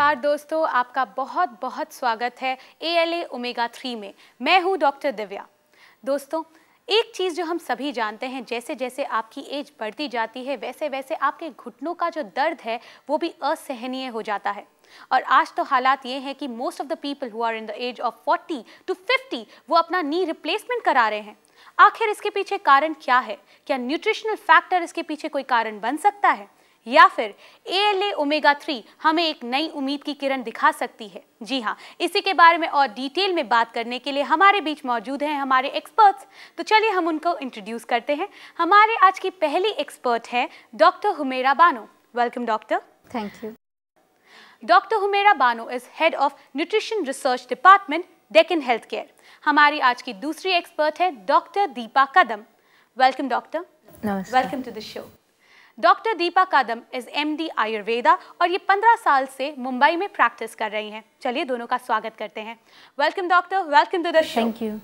नमस्कार दोस्तों आपका बहुत बहुत स्वागत है ए एल एमेगा थ्री में मैं हूं डॉक्टर दिव्या दोस्तों एक चीज़ जो हम सभी जानते हैं जैसे जैसे आपकी एज बढ़ती जाती है वैसे वैसे आपके घुटनों का जो दर्द है वो भी असहनीय हो जाता है और आज तो हालात ये हैं कि most of the people who are in the age of forty to fifty वो अपना नी रिप्लेसमेंट करा रहे हैं आखिर इसके पीछे कारण क्या है क्या न्यूट्रिशनल फैक्टर इसके पीछे कोई कारण बन सकता है या फिर A L omega omega three हमें एक नई उम्मीद की किरण दिखा सकती है जी हाँ इसी के बारे में और डिटेल में बात करने के लिए हमारे बीच मौजूद हैं हमारे एक्सपर्ट्स तो चलिए हम उनको इंट्रोड्यूस करते हैं हमारे आज की पहली एक्सपर्ट है doctor Humera Bano welcome doctor thank you doctor Humera Bano is head of nutrition research department in health care हमारी आज की दूसरी एक्सपर्ट है doctor Deepa Kadam welcome doctor welcome to the show doctor Deepa Kadam is MD Ayurveda और ये 15 साल से मुंबई में प्रैक्टिस कर रही हैं चलिए दोनों का स्वागत करते हैं welcome doctor welcome to the thank you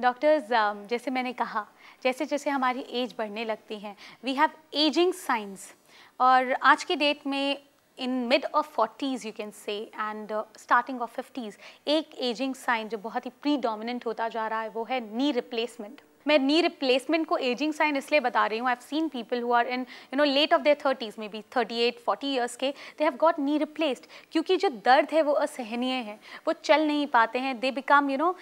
doctors जैसे मैंने कहा जैसे जैसे हमारी एज बढ़ने लगती है वी हैव एजिंग साइंस और आज की डेट में in mid of forties you can say and starting of fifties एक एजिंग साइन जो बहुत ही प्री डोमिनेंट होता जा रहा है वो है नी रिप्लेसमेंट मैं नी रिप्लेसमेंट को एजिंग साइन इसलिए बता रही हूँ I have seen people who are in you know late of their thirties में बी थर्टी एट फोर्टी ईयर्स के they have got knee replaced क्योंकि जो दर्द है वो असहनीय है वो चल नहीं पाते हैं they become you know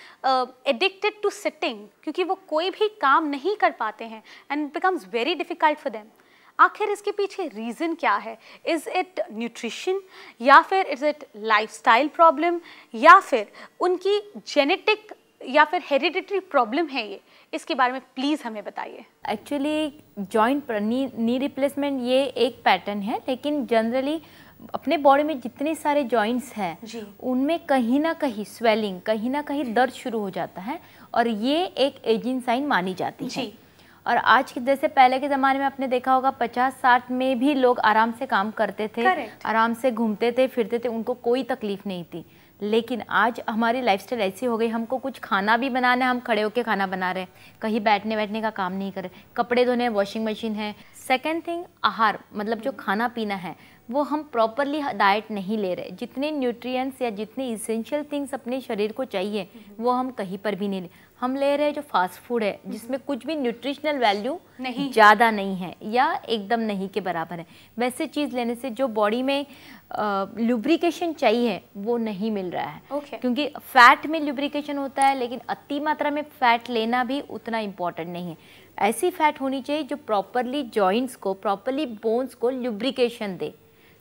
addicted to sitting क्योंकि वो कोई भी काम नहीं कर पाते हैं and becomes very difficult for them आखिर इसके पीछे रीज़न क्या है इज़ इट न्यूट्रिशन या फिर इज़ इट स्टाइल प्रॉब्लम या फिर उनकी जेनेटिक या फिर हेरिडिटरी प्रॉब्लम है ये इसके बारे में प्लीज़ हमें बताइए एक्चुअली जॉइंट पर नी नी रिप्लेसमेंट ये एक पैटर्न है लेकिन जनरली अपने बॉडी में जितने सारे जॉइंट्स हैं उनमें कहीं ना कहीं स्वेलिंग कहीं ना कहीं दर्द शुरू हो जाता है और ये एक एजिंग साइन मानी जाती जी. है और आज के जैसे पहले के ज़माने में आपने देखा होगा पचास साठ में भी लोग आराम से काम करते थे Correct. आराम से घूमते थे फिरते थे उनको कोई तकलीफ नहीं थी लेकिन आज हमारी लाइफस्टाइल ऐसी हो गई हमको कुछ खाना भी बनाना है हम खड़े होकर खाना बना रहे हैं कहीं बैठने बैठने का काम नहीं कर रहे कपड़े धोने वॉशिंग मशीन है सेकेंड थिंग आहार मतलब जो हम्म। खाना पीना है वो हम प्रॉपरली डाइट नहीं ले रहे जितने न्यूट्रिएंट्स या जितने इसेंशियल थिंग्स अपने शरीर को चाहिए हम्म। वो हम कहीं पर भी नहीं ले हम ले रहे हैं जो फास्ट फूड है हम्म। जिसमें कुछ भी न्यूट्रिशनल वैल्यू नहीं ज़्यादा नहीं है या एकदम नहीं के बराबर है वैसे चीज़ लेने से जो बॉडी में लुब्रिकेशन चाहिए वो नहीं मिल रहा है okay. क्योंकि फैट में लुब्रिकेशन होता है लेकिन अति मात्रा में फैट लेना भी उतना इम्पॉर्टेंट नहीं है ऐसी फैट होनी चाहिए जो प्रॉपरली जॉइंट्स को प्रॉपरली बोन्स को लुब्रिकेशन दे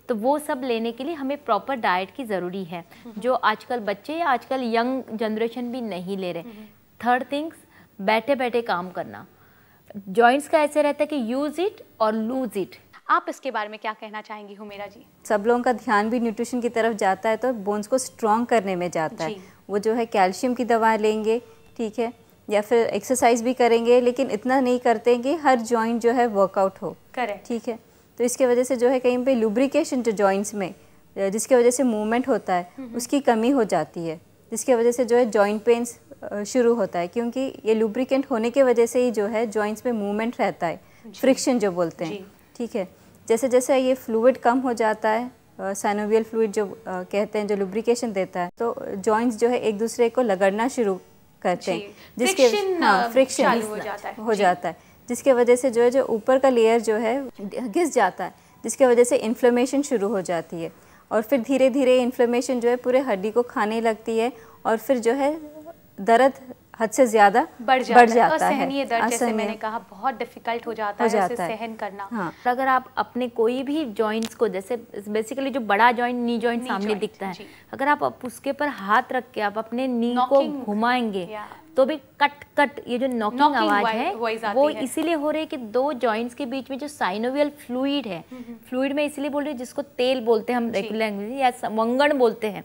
तो वो सब लेने के लिए हमें प्रॉपर डाइट की ज़रूरी है हम्म। जो आजकल बच्चे या आजकल यंग जनरेशन भी नहीं ले रहे हम्म। थर्ड थिंग्स बैठे बैठे काम करना जॉइंट्स का ऐसे रहता है कि यूज़ इट और लूज़ इट आप इसके बारे में क्या कहना चाहेंगी हुमेरा जी सब लोगों का ध्यान भी न्यूट्रिशन की तरफ जाता है तो बोन्स को स्ट्रॉन्ग करने में जाता है वो जो है कैल्शियम की दवा लेंगे ठीक है या फिर एक्सरसाइज भी करेंगे लेकिन इतना नहीं करते कि हर जॉइंट जो है वर्कआउट हो करें ठीक है तो इसके वजह से जो है कहीं पे लुब्रिकेशन जो जॉइंट्स में जिसकी वजह से मूवमेंट होता है हम्म, हम्म। उसकी कमी हो जाती है जिसकी वजह से जो है जॉइंट पेंस शुरू होता है क्योंकि ये लुब्रिकेंट होने की वजह से ही जो है जॉइंट्स में मूवमेंट रहता है फ्रिक्शन जो बोलते हैं ठीक है जैसे जैसे ये फ्लूड कम हो जाता है साइनोवियल फ्लूड जो कहते हैं जो लुब्रिकेशन देता है तो जॉइंट्स जो है एक दूसरे को लगड़ना शुरू करते हैं जिसके हाँ फ्रिक्शन हो जाता है हो जाता है जिसके वजह से जो है जो ऊपर का लेयर जो है घिस जाता है जिसके वजह से इन्फ्लेमेशन शुरू हो जाती है और फिर धीरे धीरे इन्फ्लेमेशन जो है पूरे हड्डी को खाने लगती है और फिर जो है दर्द हद से ज्यादा बढ़ जाता, बढ़ जाता है दर्द जैसे मैंने कहा बहुत डिफिकल्ट हो जाता हो है जाता है। सहन करना हाँ। अगर आप अपने कोई भी जॉइंट्स को जैसे बेसिकली जो बड़ा जॉइंट नी जॉइंट सामने दिखता है अगर आप उसके पर हाथ रख के आप अपने नी को घुमाएंगे तो भी कट कट ये जो नॉकिंग आवाज है वो इसीलिए हो रही है कि दो जॉइंट्स के बीच में जो साइनोवियल फ्लूड है फ्लूड हम्म, हम्म। में इसलिए बोल रही है जिसको तेल बोलते हैं हम रेगुलर लैंग्वेज या वंगण बोलते हैं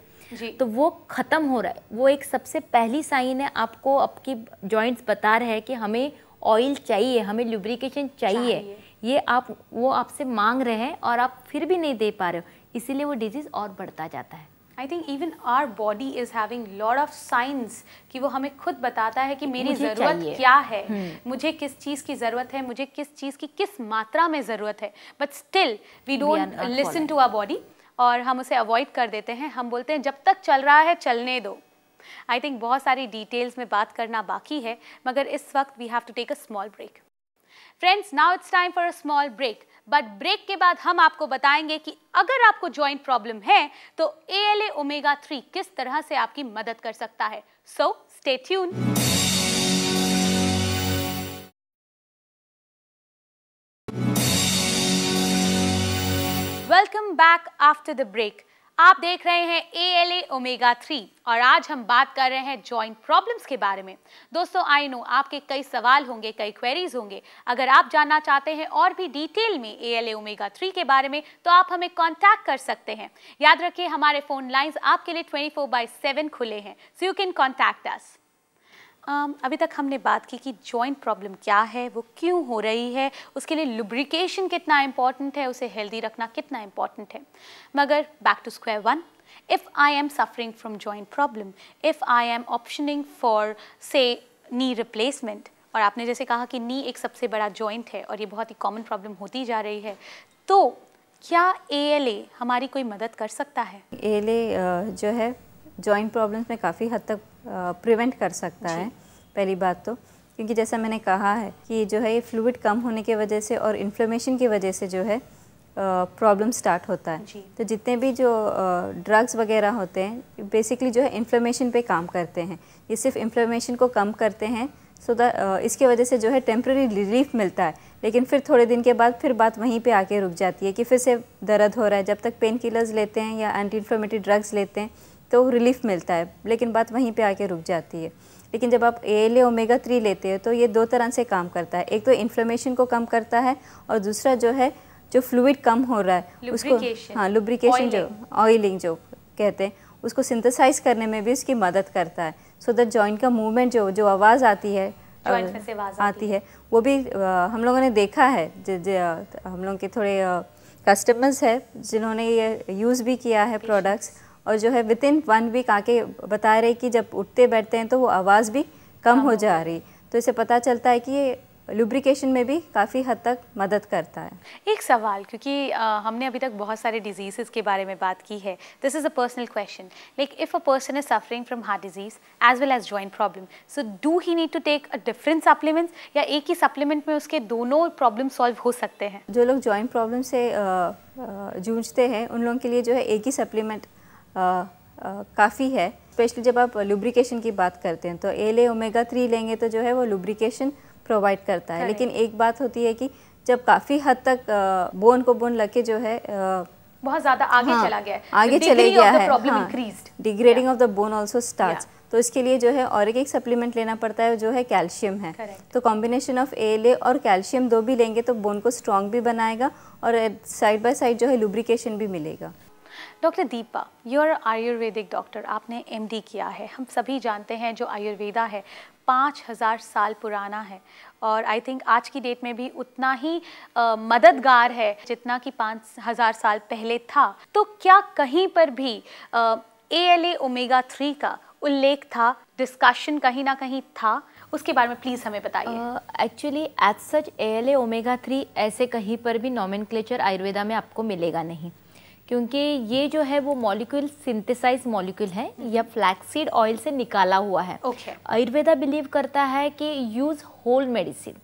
तो वो ख़त्म हो रहा है वो एक सबसे पहली साइन है आपको आपकी जॉइंट्स बता रहे हैं कि हमें ऑयल चाहिए हमें लुब्रिकेशन चाहिए, चाहिए। ये आप वो आपसे मांग रहे हैं और आप फिर भी नहीं दे पा रहे हो इसीलिए वो डिजीज़ और बढ़ता जाता है I think even our body is having lot of science कि वो हमें खुद बताता है कि मेरी ज़रूरत क्या है हम्म। मुझे किस चीज़ की ज़रूरत है मुझे किस चीज़ की किस मात्रा में ज़रूरत है but still we don't listen to our body और हम उसे अवॉइड कर देते हैं हम बोलते हैं जब तक चल रहा है चलने दो आई थिंक बहुत सारी डिटेल्स में बात करना बाकी है मगर इस वक्त we have to take a small break friends now it's time for a small break but break के बाद हम आपको बताएंगे कि अगर आपको जॉइंट प्रॉब्लम है तो A L A omega three किस तरह से आपकी मदद कर सकता है so stay tuned welcome back after the break आप देख रहे हैं A L A omega three और आज हम बात कर रहे हैं जॉइंट प्रॉब्लम्स के बारे में दोस्तों आई नो आपके कई सवाल होंगे कई क्वेरीज होंगे अगर आप जानना चाहते हैं और भी डिटेल में A L A omega three के बारे में तो आप हमें कांटेक्ट कर सकते हैं याद रखिए हमारे फ़ोन लाइंस आपके लिए ट्वेंटी फोर बाई सेवन खुले हैं so you can contact us Um, अभी तक हमने बात की कि जॉइंट प्रॉब्लम क्या है वो क्यों हो रही है उसके लिए लुब्रिकेशन कितना इम्पॉर्टेंट है उसे हेल्दी रखना कितना इम्पॉर्टेंट है मगर back to square one if I am suffering from joint problem if I am optioning for say knee replacement और आपने जैसे कहा कि नी एक सबसे बड़ा जॉइंट है और ये बहुत ही कॉमन प्रॉब्लम होती जा रही है तो क्या ए एल ए हमारी कोई मदद कर सकता है ए uh, जो है जॉइंट प्रॉब्लम्स में काफ़ी हद तक प्रिवेंट कर सकता है पहली बात तो क्योंकि जैसा मैंने कहा है कि जो है ये फ्लूड कम होने की वजह से और इन्फ्लेमेशन की वजह से जो है प्रॉब्लम स्टार्ट होता है तो जितने भी जो ड्रग्स वगैरह होते हैं बेसिकली जो है इन्फ्लेमेशन पे काम करते हैं ये सिर्फ इन्फ्लेमेशन को कम करते हैं सो द इसके वजह से जो है टेम्प्रेरी रिलीफ मिलता है लेकिन फिर थोड़े दिन के बाद फिर बात वहीं पे आके रुक जाती है कि फिर से दर्द हो रहा है जब तक पेन किलर्स लेते हैं या एंटी इन्फ्लेमेटरी ड्रग्स लेते हैं तो रिलीफ मिलता है लेकिन बात वहीं पे आके रुक जाती है लेकिन जब आप ए एल ओमेगा थ्री लेते हैं तो ये दो तरह से काम करता है एक तो इन्फ्लेमेशन को कम करता है और दूसरा जो है जो फ्लूड कम हो रहा है उसको हाँ लुब्रिकेशन जो ऑयलिंग जो कहते हैं उसको सिंथेसाइज करने में भी उसकी मदद करता है सो दैट जॉइंट का मूवमेंट जो जो आवाज़ आती है आती, आती है वो भी आ, हम लोगों ने देखा है ज, ज, हम लोगों के थोड़े कस्टमर्स है जिन्होंने ये यूज़ भी किया है प्रोडक्ट्स और जो है विद इन वन वीक आके बता रहे कि जब उठते बैठते हैं तो वो आवाज़ भी कम हो जा रही तो इसे पता चलता है कि ये लुब्रिकेशन में भी काफ़ी हद तक मदद करता है एक सवाल क्योंकि आ, हमने अभी तक बहुत सारे डिजीज़ के बारे में बात की है this is a personal question like if a person is suffering from heart disease as well as joint problem so do he need to take a different supplements या एक ही सप्लीमेंट में उसके दोनों प्रॉब्लम सॉल्व हो सकते हैं जो लोग जॉइंट प्रॉब्लम से जूझते हैं उन लोगों के लिए जो है एक ही सप्लीमेंट काफ़ी है स्पेशली जब आप लुब्रिकेशन की बात करते हैं तो एल ओमेगा थ्री लेंगे तो जो है वो लुब्रिकेशन प्रोवाइड करता है लेकिन एक बात होती है कि जब काफ़ी हद तक बोन को बोन लग के जो है बहुत ज़्यादा आगे हाँ, चला गया है आगे चले गया है degrading of the bone also start तो इसके लिए जो है और एक, एक सप्लीमेंट लेना पड़ता है जो है कैल्शियम है Correct. तो कॉम्बिनेशन ऑफ एल और कैल्शियम दो भी लेंगे तो बोन को स्ट्रॉन्ग भी बनाएगा और साइड बाय साइड जो है लुब्रिकेशन भी मिलेगा doctor Deepa your Ayurvedic doctor आपने एमडी किया है हम सभी जानते हैं जो आयुर्वेदा है पाँच हज़ार साल पुराना है और आई थिंक आज की डेट में भी उतना ही आ, मददगार है जितना कि पाँच हज़ार साल पहले था तो क्या कहीं पर भी A L A omega three का उल्लेख था डिस्कशन कहीं ना कहीं था उसके बारे में प्लीज़ हमें बताइए actually as such A L A omega three ऐसे कहीं पर भी नॉमिन आयुर्वेदा में आपको मिलेगा नहीं क्योंकि ये जो है वो मॉलिक्यूल सिंथेसाइज मॉलिक्यूल है या फ्लैक्सीड ऑयल से निकाला हुआ है okay. आयुर्वेदा बिलीव करता है कि यूज होल मेडिसिन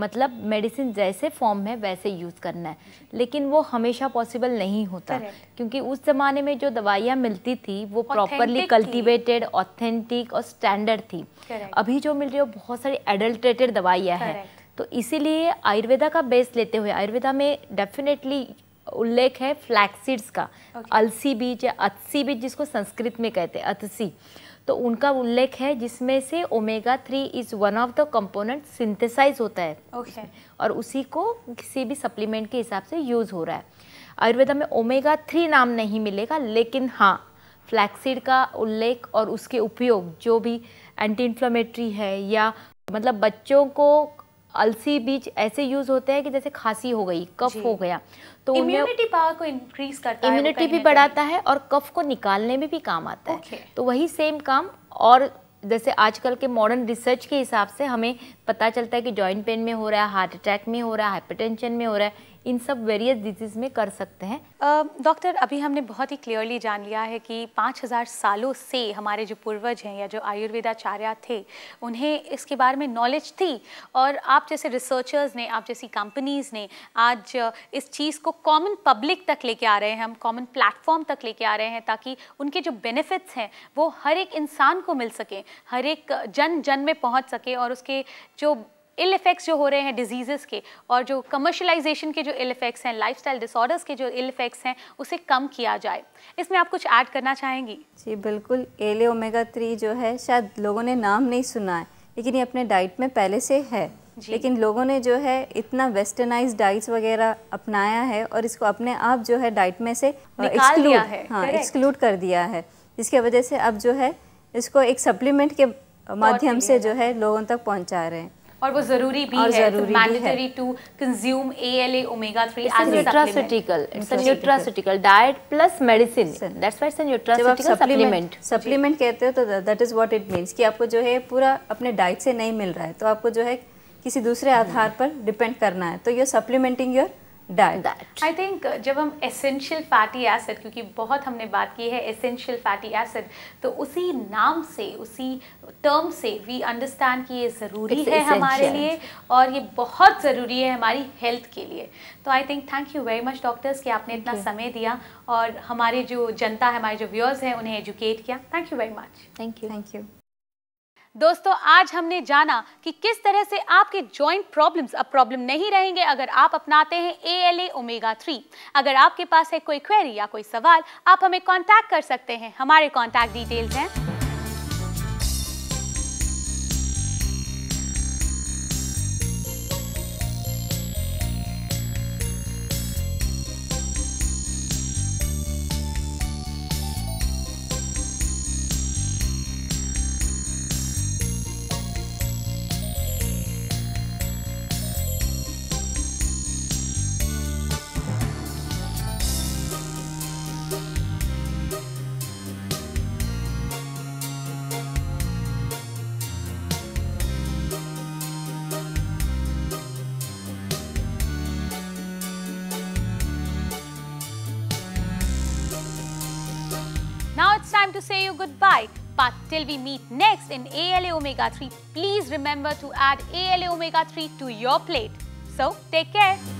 मतलब मेडिसिन जैसे फॉर्म में वैसे यूज करना है लेकिन वो हमेशा पॉसिबल नहीं होता Correct. क्योंकि उस जमाने में जो दवाइयाँ मिलती थी वो प्रॉपरली कल्टिवेटेड ऑथेंटिक और स्टैंडर्ड थी Correct. अभी जो मिल रही है बहुत सारी एडल्ट्रेटेड दवाइयाँ हैं तो इसीलिए आयुर्वेदा का बेस लेते हुए आयुर्वेदा में डेफिनेटली उल्लेख है फ्लैक्सीड्स का okay. अलसी बीज या अतसी बीज जिसको संस्कृत में कहते हैं अतसी तो उनका उल्लेख है जिसमें से omega three is one of the component synthesise होता है okay. और उसी को किसी भी सप्लीमेंट के हिसाब से यूज़ हो रहा है आयुर्वेदा में ओमेगा थ्री नाम नहीं मिलेगा लेकिन हाँ फ्लैक्सीड का उल्लेख और उसके उपयोग जो भी एंटी इन्फ्लामेटरी है या मतलब बच्चों को अलसी बीज ऐसे यूज होते हैं कि जैसे खांसी हो गई कफ हो गया तो इम्यूनिटी पावर को इंक्रीज करता इम्यूनिटी है इम्यूनिटी भी बढ़ाता है और कफ को निकालने में भी काम आता है तो वही सेम काम और जैसे आजकल के मॉडर्न रिसर्च के हिसाब से हमें पता चलता है कि जॉइंट पेन में हो रहा है हार्ट अटैक में हो रहा है हाइपरटेंशन में हो रहा है इन सब वेरियस डिजीज़ में कर सकते हैं डॉक्टर uh, अभी हमने बहुत ही क्लियरली जान लिया है कि 5000 सालों से हमारे जो पूर्वज हैं या जो आयुर्वेदाचार्य थे उन्हें इसके बारे में नॉलेज थी और आप जैसे रिसर्चर्स ने आप जैसी कंपनीज़ ने आज इस चीज़ को कॉमन पब्लिक तक लेके आ रहे हैं हम कॉमन प्लेटफॉर्म तक लेके आ रहे हैं ताकि उनके जो बेनिफिट्स हैं वो हर एक इंसान को मिल सकें हर एक जन जन में पहुंच सके और उसके जो इल इफ़ेक्ट्स जो हो रहे हैं डिजीज़ेस के और जो कमर्शलाइजेशन के जो इल इफ़ेक्ट्स हैं लाइफस्टाइल डिसऑर्डर्स के जो इल इफ़ेक्ट्स हैं उसे कम किया जाए इसमें आप कुछ ऐड करना चाहेंगी जी बिल्कुल एले ओमेगा थ्री जो है शायद लोगों ने नाम नहीं सुना है लेकिन ये अपने डाइट में पहले से है लेकिन लोगों ने जो है इतना वेस्टर्नाइज डाइट्स वगैरह अपनाया है और इसको अपने आप जो है डाइट में से निकाल है हाँ एक्सक्लूड कर दिया है जिसकी वजह से अब जो है इसको एक सप्लीमेंट के माध्यम से जो है लोगों तक पहुंचा रहे हैं और वो जरूरी भी है mandatory to consume ALA omega 3 as nutraceutical it's a nutraceutical diet plus medicine that's why it's a nutraceutical supplement supplement कहते हो तो that is what it means कि आपको जो है पूरा अपने डाइट से नहीं मिल रहा है तो आपको जो है किसी दूसरे आधार hmm. पर डिपेंड करना है तो you supplementing your that I think जब हम एसेंशियल फैटी एसिड क्योंकि बहुत हमने बात की है एसेंशियल फैटी एसिड तो उसी नाम से उसी टर्म से वी अंडरस्टैंड कि ये ज़रूरी It's है essential. हमारे लिए और ये बहुत ज़रूरी है हमारी हेल्थ के लिए तो I think thank you very much doctors कि आपने इतना okay. समय दिया और हमारे जो जनता है हमारे जो व्यूअर्स हैं उन्हें एजुकेट किया thank you very much thank you thank you दोस्तों आज हमने जाना कि किस तरह से आपके जॉइंट प्रॉब्लम्स अब प्रॉब्लम नहीं रहेंगे अगर आप अपनाते हैं A L A omega three अगर आपके पास है कोई क्वेरी या कोई सवाल आप हमें कॉन्टैक्ट कर सकते हैं हमारे कॉन्टैक्ट डिटेल्स हैं time to say you goodbye. But till we meet next in ALA Omega 3, please remember to add ALA Omega 3 to your plate. So take care.